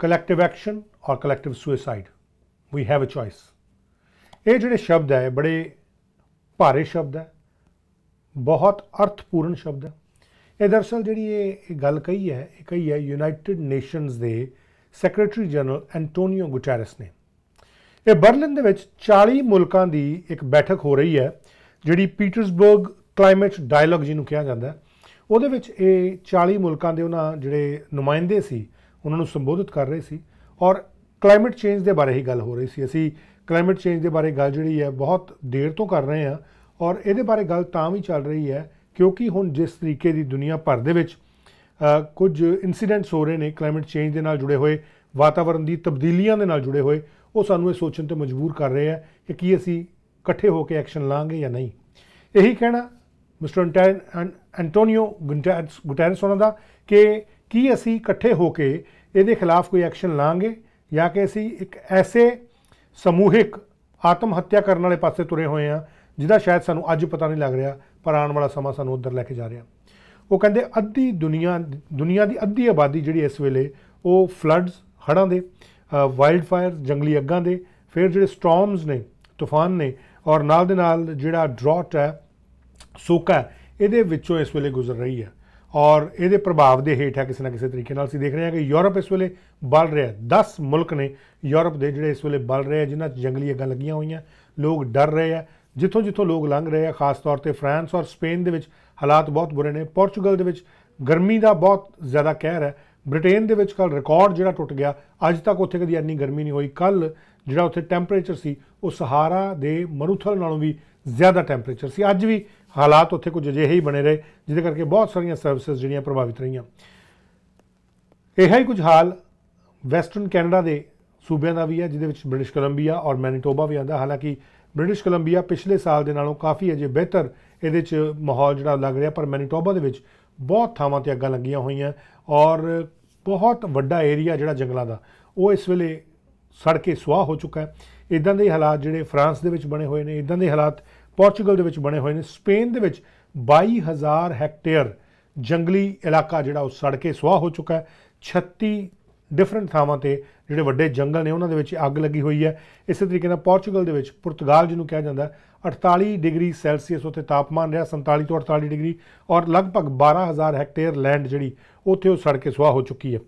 collective action or collective suicide we have a choice ਇਹ ਜਿਹੜੇ ਸ਼ਬਦ ਹੈ ਬੜੇ ਭਾਰੇ ਸ਼ਬਦ ਹੈ ਬਹੁਤ ਅਰਥਪੂਰਨ ਸ਼ਬਦ ਹੈ ਇਹ ਦਰਸਲ ਜਿਹੜੀ ਇਹ ਗੱਲ ਕਹੀ ਹੈ ਇਹ ਕਹੀ ਹੈ ਯੂਨਾਈਟਿਡ ਨੇਸ਼ਨਸ ਦੇ ਸੈਕਟਰੀ ਜਨਰਲ ਐਂਟੋਨੀਓ ਗੁਟੈਰਸ ਨੇ ਇਹ ਬਰਲਿਨ ਦੇ ਵਿੱਚ 40 ਮੁਲਕਾਂ ਦੀ ਇੱਕ ਬੈਠਕ ਹੋ ਰਹੀ ਹੈ ਜਿਹੜੀ ਪੀਟਰਸਬਰਗ ਕਲਾਈਮੇਟ ਡਾਇਲੌਗ ਜਿਹਨੂੰ ਕਿਹਾ ਜਾਂਦਾ ਹੈ ਉਹਦੇ ਵਿੱਚ ਇਹ 40 ਮੁਲਕਾਂ ਦੇ ਉਹਨਾਂ ਜਿਹੜੇ ਨੁਮਾਇੰਦੇ ਸੀ ਉਹਨਾਂ ਨੂੰ ਸੰਬੋਧਿਤ ਕਰ ਰਹੇ ਸੀ ਔਰ ਕਲਾਈਮੇਟ ਚੇਂਜ ਦੇ ਬਾਰੇ ਹੀ ਗੱਲ ਹੋ ਰਹੀ ਸੀ ਅਸੀਂ ਕਲਾਈਮੇਟ ਚੇਂਜ ਦੇ ਬਾਰੇ ਗੱਲ ਜਿਹੜੀ ਹੈ ਬਹੁਤ ਦੇਰ ਤੋਂ ਕਰ ਰਹੇ ਹਾਂ ਔਰ ਇਹਦੇ ਬਾਰੇ ਗੱਲ ਤਾਂ ਵੀ ਚੱਲ ਰਹੀ ਹੈ ਕਿਉਂਕਿ ਹੁਣ ਜਿਸ ਤਰੀਕੇ ਦੀ ਦੁਨੀਆ ਭਰ ਦੇ ਵਿੱਚ ਕੁਝ ਇਨਸੀਡੈਂਟਸ ਹੋ ਰਹੇ ਨੇ ਕਲਾਈਮੇਟ ਚੇਂਜ ਦੇ ਨਾਲ ਜੁੜੇ ਹੋਏ ਵਾਤਾਵਰਣ ਦੀ ਤਬਦੀਲੀਆਂ ਦੇ ਨਾਲ ਜੁੜੇ ਹੋਏ ਉਹ ਸਾਨੂੰ ਇਹ ਸੋਚਣ ਤੇ ਮਜਬੂਰ ਕਰ ਰਹੇ ਆ ਕਿ ਕੀ ਅਸੀਂ ਇਕੱਠੇ ਹੋ ਕੇ ਐਕਸ਼ਨ ਲਾਂਗੇ ਜਾਂ ਨਹੀਂ ਇਹੀ ਕਹਿਣਾ ਮਿਸਟਰ ਐਂਟੋਨੀਓ ਗੁਟੈਰਸ ਉਹਨਾਂ ਦਾ ਕਿ ਕੀ ਅਸੀਂ ਇਕੱਠੇ ਹੋ ਕੇ ਇਹਦੇ ਖਿਲਾਫ ਕੋਈ ਐਕਸ਼ਨ ਲਾਂਗੇ ਜਾਂ ਕਿ ਅਸੀਂ ਇੱਕ ਐਸੇ ਸਮੂਹਿਕ ਆਤਮ ਹੱਤਿਆ ਕਰਨ ਵਾਲੇ ਪਾਸੇ ਤੁਰੇ ਹੋਏ ਆ ਜਿਹਦਾ ਸ਼ਾਇਦ ਸਾਨੂੰ ਅੱਜ ਪਤਾ ਨਹੀਂ ਲੱਗ ਰਿਹਾ ਪਰ ਆਉਣ ਵਾਲਾ ਸਮਾਂ ਸਾਨੂੰ ਉਧਰ ਲੈ ਕੇ ਜਾ ਰਿਹਾ ਉਹ ਕਹਿੰਦੇ ਅੱਧੀ ਦੁਨੀਆ ਦੁਨੀਆ ਦੀ ਅੱਧੀ ਆਬਾਦੀ ਜਿਹੜੀ ਇਸ ਵੇਲੇ ਉਹ ਫਲੱਡਸ ਹੜਾਂ ਦੇ ਵਾਈਲਡ ਫਾਇਰ ਜੰਗਲੀ ਅੱਗਾਂ ਦੇ ਫਿਰ ਜਿਹੜੇ ਸਟਾਰਮਸ ਨੇ ਤੂਫਾਨ ਨੇ ਔਰ ਨਾਲ ਦੇ ਨਾਲ ਜਿਹੜਾ ਡਰਾਟ ਹੈ ਸੋਕਾ ਇਹਦੇ ਵਿੱਚੋਂ ਇਸ ਵੇਲੇ ਗੁਜ਼ਰ ਰਹੀ ਹੈ ਔਰ ਇਹਦੇ ਪ੍ਰਭਾਵ ਦੇ ਹੇਠ ਹੈ ਕਿਸੇ ਨਾ ਕਿਸੇ ਤਰੀਕੇ ਨਾਲ ਅਸੀਂ ਦੇਖ ਰਹੇ ਹਾਂ ਕਿ ਯੂਰਪ ਇਸ ਵੇਲੇ ਬਲ ਰਿਹਾ 10 ਮੁਲਕ ਨੇ ਯੂਰਪ ਦੇ ਜਿਹੜੇ ਇਸ ਵੇਲੇ ਬਲ ਰਹੇ ਜਿਨ੍ਹਾਂ 'ਚ ਜੰਗਲੀ ਅੱਗਾਂ ਲੱਗੀਆਂ ਹੋਈਆਂ ਲੋਕ ਡਰ ਰਹੇ ਆ ਜਿੱਥੋਂ ਜਿੱਥੋਂ ਲੋਕ ਲੰਘ ਰਹੇ ਆ ਖਾਸ ਤੌਰ ਤੇ ਫਰਾਂਸ ਔਰ ਸਪੇਨ ਦੇ ਵਿੱਚ ਹਾਲਾਤ ਬਹੁਤ ਬੁਰੇ ਨੇ ਪੋਰਚੁਗਲ ਦੇ ਵਿੱਚ ਗਰਮੀ ਦਾ ਬਹੁਤ ਜ਼ਿਆਦਾ ਕਹਿਰ ਹੈ ਬ੍ਰਿਟੇਨ ਦੇ ਵਿੱਚ ਕੱਲ ਰਿਕਾਰਡ ਜਿਹੜਾ ਟੁੱਟ ਗਿਆ ਅੱਜ ਤੱਕ ਉੱਥੇ ਕਦੀ ਇੰਨੀ ਗਰਮੀ ਨਹੀਂ ਹੋਈ ਕੱਲ ਜਿਹੜਾ ਉੱਥੇ ਟੈਂਪਰੇਚਰ ਸੀ ਉਹ ਸਹਾਰਾ ਦੇ ਮਰੂਥਲ ਨਾਲੋਂ ਵੀ ਜ਼ਿਆਦਾ ਟੈਂਪਰੇਚਰ ਸੀ ਅੱਜ ਵੀ ਹਾਲਾਤ ਉੱਥੇ ਕੁਝ ਅਜਿਹੇ ਹੀ ਬਣੇ ਰਹੇ ਜਿਹਦੇ ਕਰਕੇ ਬਹੁਤ ਸਾਰੀਆਂ ਸਰਵਿਸਿਜ਼ ਜਿਹੜੀਆਂ ਪ੍ਰਭਾਵਿਤ ਰਹੀਆਂ ਇਹੋ ਹੀ ਕੁਝ ਹਾਲ ਵੈਸਟਰਨ ਕੈਨੇਡਾ ਦੇ ਸੂਬਿਆਂ ਦਾ ਵੀ ਹੈ ਜਿਹਦੇ ਵਿੱਚ ਬ੍ਰਿਟਿਸ਼ ਕੋਲੰਬੀਆ ਔਰ ਮੈਨੀਟੋਬਾ ਵੀ ਆਂਦਾ ਹਾਲਾਂਕਿ ਬ੍ਰਿਟਿਸ਼ ਕੋਲੰਬੀਆ ਪਿਛਲੇ ਸਾਲ ਦੇ ਨਾਲੋਂ ਕਾਫੀ ਅਜੇ ਬਿਹਤਰ ਇਹਦੇ 'ਚ ਮਾਹੌਲ ਜਿਹੜਾ ਲੱਗ ਰਿਹਾ ਪਰ ਮੈਨੀਟੋਬਾ ਦੇ ਵਿੱਚ ਬਹੁਤ ਥਾਵਾਂ ਤੇ ਅੱਗਾਂ ਲੱਗੀਆਂ ਹੋਈਆਂ ਔਰ ਬਹੁਤ ਵੱਡਾ ਏਰੀਆ ਜਿਹੜਾ ਜੰਗਲਾਂ ਦਾ ਉਹ ਇਸ ਵੇਲੇ ਸੜ ਕੇ ਸੁਆਹ ਹੋ ਚੁੱਕਾ ਹੈ ਇਦਾਂ ਦੇ ਹਾਲਾਤ ਜਿਹੜੇ ਫਰਾਂਸ ਦੇ ਵਿੱਚ ਬਣੇ ਹੋਏ ਨੇ ਇਦਾਂ ਦੇ ਹਾਲਾਤ ਪੋਰਚੁਗਲ ਦੇ ਵਿੱਚ ਬਣੇ ਹੋਏ ਨੇ ਸਪੇਨ ਦੇ ਵਿੱਚ 22000 ਹੈਕਟੇਅਰ ਜੰਗਲੀ ਇਲਾਕਾ ਜਿਹੜਾ ਉਹ ਸੜ ਕੇ ਸੁਆਹ ਹੋ ਚੁੱਕਾ ਹੈ 36 ਡਿਫਰੈਂਟ ਥਾਵਾਂ ਤੇ ਜਿਹੜੇ ਵੱਡੇ ਜੰਗਲ ਨੇ ਉਹਨਾਂ ਦੇ ਵਿੱਚ ਅੱਗ ਲੱਗੀ ਹੋਈ ਹੈ ਇਸੇ ਤਰੀਕੇ ਨਾਲ ਪੋਰਚੁਗਲ ਦੇ ਵਿੱਚ ਪੁਰਤਗਾਲ ਜਿਹਨੂੰ ਕਿਹਾ ਜਾਂਦਾ 48 ਡਿਗਰੀ ਸੈਲਸੀਅਸ ਉੱਤੇ ਤਾਪਮਾਨ ਰਿਹਾ 47 ਤੋਂ 48 ਡਿਗਰੀ ਔਰ ਲਗਭਗ 12000 ਹੈਕਟੇਅਰ ਲੈਂਡ ਜਿਹੜੀ ਉੱਥੇ ਉਹ ਸੜ ਕੇ ਸੁਆਹ ਹੋ ਚੁੱਕੀ ਹੈ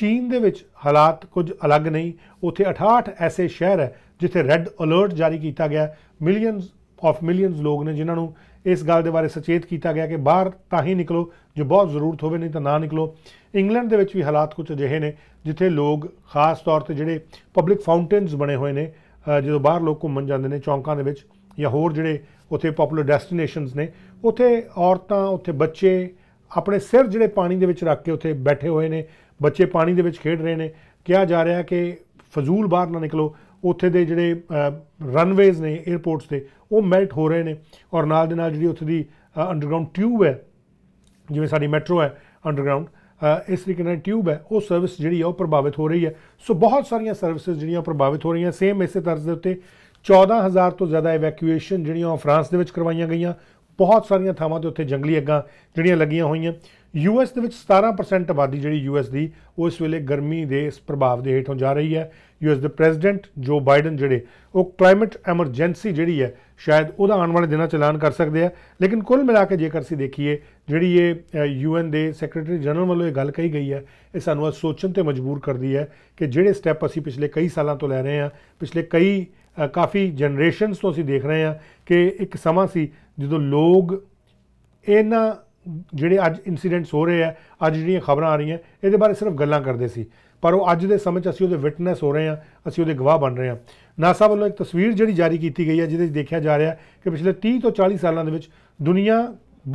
ਚੀਨ ਦੇ ਵਿੱਚ ਹਾਲਾਤ ਕੁਝ ਅਲੱਗ ਨਹੀਂ ਉੱਥੇ 68 ਐਸੇ ਸ਼ਹਿਰ ਹੈ ਜਿੱਥੇ ਰੈੱਡ ਅਲਰਟ ਜਾਰੀ ਕੀਤਾ ਗਿਆ ਮਿਲੀਅਨਸ ਆਫ ਮਿਲੀਅਨਸ ਲੋਕ ਨੇ ਜਿਨ੍ਹਾਂ ਨੂੰ ਇਸ ਗੱਲ ਦੇ ਬਾਰੇ ਸੁਚੇਤ ਕੀਤਾ ਗਿਆ ਕਿ ਬਾਹਰ ਤਾਂ ਹੀ ਨਿਕਲੋ ਜੋ ਬਹੁਤ ਜ਼ਰੂਰਤ ਹੋਵੇ ਨਹੀਂ ਤਾਂ ਨਾ ਨਿਕਲੋ ਇੰਗਲੈਂਡ ਦੇ ਵਿੱਚ ਵੀ ਹਾਲਾਤ ਕੁਝ ਅਜਿਹੇ ਨੇ ਜਿੱਥੇ ਲੋਕ ਖਾਸ ਤੌਰ ਤੇ ਜਿਹੜੇ ਪਬਲਿਕ ਫਾਊਂਟੇਨਸ ਬਣੇ ਹੋਏ ਨੇ ਜਦੋਂ ਬਾਹਰ ਲੋਕ ਘੁੰਮਣ ਜਾਂਦੇ ਨੇ ਚੌਂਕਾਂ ਦੇ ਵਿੱਚ ਜਾਂ ਹੋਰ ਜਿਹੜੇ ਉੱਥੇ ਪਪੂਲਰ ਡੈਸਟੀਨੇਸ਼ਨਸ ਨੇ ਉੱਥੇ ਔਰਤਾਂ ਉੱਥੇ ਬੱਚੇ ਆਪਣੇ ਸਿਰ ਜਿਹੜੇ ਪਾਣੀ ਦੇ ਵਿੱਚ ਰੱਖ ਕੇ ਉੱਥੇ ਬੈਠੇ ਹੋਏ ਨੇ ਬੱਚੇ ਪਾਣੀ ਦੇ ਵਿੱਚ ਖੇਡ ਰਹੇ ਨੇ ਕਿਹਾ ਜਾ ਰਿਹਾ ਕਿ ਫਜ਼ੂਲ ਬਾਹਰ ਨਾ ਨਿਕਲੋ ਉੱਥੇ ਦੇ ਜਿਹੜੇ ਰਨਵੇਜ਼ ਨੇ 에어ਪੋਰਟਸ ਦੇ ਉਹ ਮੈਲਟ ਹੋ ਰਹੇ ਨੇ ਔਰ ਨਾਲ ਦੇ ਨਾਲ ਜਿਹੜੀ ਉੱਥੇ ਦੀ ਅੰਡਰਗਰਾਉਂਡ ਟਿਊਬ ਹੈ ਜਿਵੇਂ ਸਾਡੀ ਮੈਟਰੋ ਹੈ ਅੰਡਰਗਰਾਉਂਡ ਇਸ ਤਰੀਕੇ ਨਾਲ ਟਿਊਬ ਹੈ ਉਹ ਸਰਵਿਸ ਜਿਹੜੀ ਹੈ ਉਹ ਪ੍ਰਭਾਵਿਤ ਹੋ ਰਹੀ ਹੈ ਸੋ ਬਹੁਤ ਸਾਰੀਆਂ ਸਰਵਿਸਿਜ਼ ਜਿਹੜੀਆਂ ਪ੍ਰਭਾਵਿਤ ਹੋ ਰਹੀਆਂ ਸੇਮ ਇਸੇ ਤਰ੍ਹਾਂ ਦੇ ਉੱਤੇ 14000 ਤੋਂ ਜ਼ਿਆਦਾ ਇਵੈਕੂਏਸ਼ਨ ਜਿਹੜੀਆਂ ਫਰਾਂਸ ਦੇ ਵਿੱਚ ਕਰਵਾਈਆਂ ਗਈਆਂ ਬਹੁਤ ਸਾਰੀਆਂ ਥਾਵਾਂ ਤੇ ਉੱਥੇ ਜੰਗਲੀ ਅੱਗਾਂ ਜਿਹੜੀਆਂ ਲੱਗੀਆਂ ਹੋਈਆਂ ਐਸ ਦੇ ਵਿੱਚ 17% ਆਬਾਦੀ ਜਿਹੜੀ ਐਸ ਦੀ ਉਹ ਇਸ ਵੇਲੇ ਗਰਮੀ ਦੇ ਇਸ ਪ੍ਰਭਾਵ ਦੇ ਹੇਠੋਂ ਜਾ ਰਹੀ ਹੈ ਐਸ ਦੇ ਪ੍ਰੈਜ਼ੀਡੈਂਟ ਜੋ ਬਾਈਡਨ ਜਿਹੜੇ ਉਹ ਕਲਾਈਮੇਟ ਐਮਰਜੈਂਸੀ ਜਿਹੜੀ ਹੈ ਸ਼ਾਇਦ ਉਹਦਾ ਆਉਣ ਵਾਲੇ ਦਿਨਾਂ 'ਚ ਐਲਾਨ ਕਰ ਸਕਦੇ ਆ ਲੇਕਿਨ ਕੁੱਲ ਮਿਲਾ ਕੇ ਜੇਕਰ ਅਸੀਂ ਦੇਖੀਏ ਜਿਹੜੀ ਇਹ ਐਨ ਦੇ ਸੈਕਟਰੀ ਜਨਰਲ ਵੱਲੋਂ ਇਹ ਗੱਲ ਕਹੀ ਗਈ ਹੈ ਇਹ ਸਾਨੂੰ ਅੱਜ ਸੋਚਣ ਤੇ ਮਜਬੂਰ ਕਰਦੀ ਹੈ ਕਿ ਜਿਹੜੇ ਸਟੈਪ ਅਸੀਂ ਪਿਛਲੇ ਕਈ ਸਾਲਾਂ ਤੋਂ ਲੈ ਰਹੇ ਆ ਪਿਛਲੇ ਕਈ ਕਾਫੀ ਜਨਰੇਸ਼ਨਸ ਤੋਂ ਅਸੀਂ ਦੇਖ ਰਹੇ ਆ ਕਿ ਇੱਕ ਸਮਾਂ ਸੀ ਜਦੋਂ ਲੋਕ ਇਹਨਾਂ ਜਿਹੜੇ ਅੱਜ ਇਨਸੀਡੈਂਟਸ ਹੋ ਰਹੇ ਆ ਅੱਜ ਜਿਹੜੀਆਂ ਖਬਰਾਂ ਆ ਰਹੀਆਂ ਇਹਦੇ ਬਾਰੇ ਸਿਰਫ ਗੱਲਾਂ ਕਰਦੇ ਸੀ ਪਰ ਉਹ ਅੱਜ ਦੇ ਸਮੇਂ 'ਚ ਅਸੀਂ ਉਹਦੇ ਵਿਟਨੈਸ ਹੋ ਰਹੇ ਆ ਅਸੀਂ ਉਹਦੇ ਗਵਾਹ ਬਣ ਰਹੇ ਆ ਨਾਸਾ ਵੱਲੋਂ ਇੱਕ ਤਸਵੀਰ ਜਿਹੜੀ ਜਾਰੀ ਕੀਤੀ ਗਈ ਹੈ ਜਿਹਦੇ 'ਚ ਦੇਖਿਆ ਜਾ ਰਿਹਾ ਕਿ ਪਿਛਲੇ 30 ਤੋਂ 40 ਸਾਲਾਂ ਦੇ ਵਿੱਚ ਦੁਨੀਆ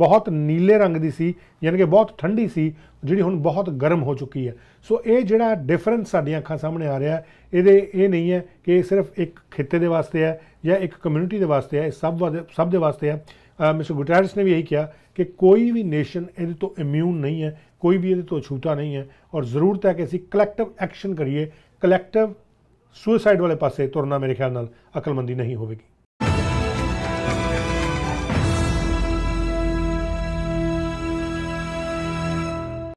ਬਹੁਤ ਨੀਲੇ ਰੰਗ ਦੀ ਸੀ ਯਾਨੀ ਕਿ ਬਹੁਤ ਠੰਡੀ ਸੀ ਜਿਹੜੀ ਹੁਣ ਬਹੁਤ ਗਰਮ ਹੋ ਚੁੱਕੀ ਹੈ ਸੋ ਇਹ ਜਿਹੜਾ ਡਿਫਰੈਂਸ ਸਾਡੀਆਂ ਅੱਖਾਂ ਸਾਹਮਣੇ ਆ ਰਿਹਾ ਇਹਦੇ ਇਹ ਨਹੀਂ ਹੈ ਕਿ ਇਹ ਸਿਰਫ ਇੱਕ ਖਿੱਤੇ ਦੇ ਵਾਸਤੇ ਹੈ ਜਾਂ ਇੱਕ ਕਮਿਊਨਿਟੀ ਦੇ ਵਾਸਤੇ ਹੈ ਇਹ ਸਭ ਸਭ ਦੇ ਵਾਸਤੇ ਹੈ मिस्टर गुटैरस ने भी यही किया कि कोई भी नेशन यदि तो इम्यून नहीं है कोई भी यदि तो अछूता नहीं है और ज़रूरत है कि ऐसी कलैक्टिव एक्शन करिए कलैक्टिव सुसाइड वाले पास तुरना मेरे ख्याल अकलमंदी नहीं होगी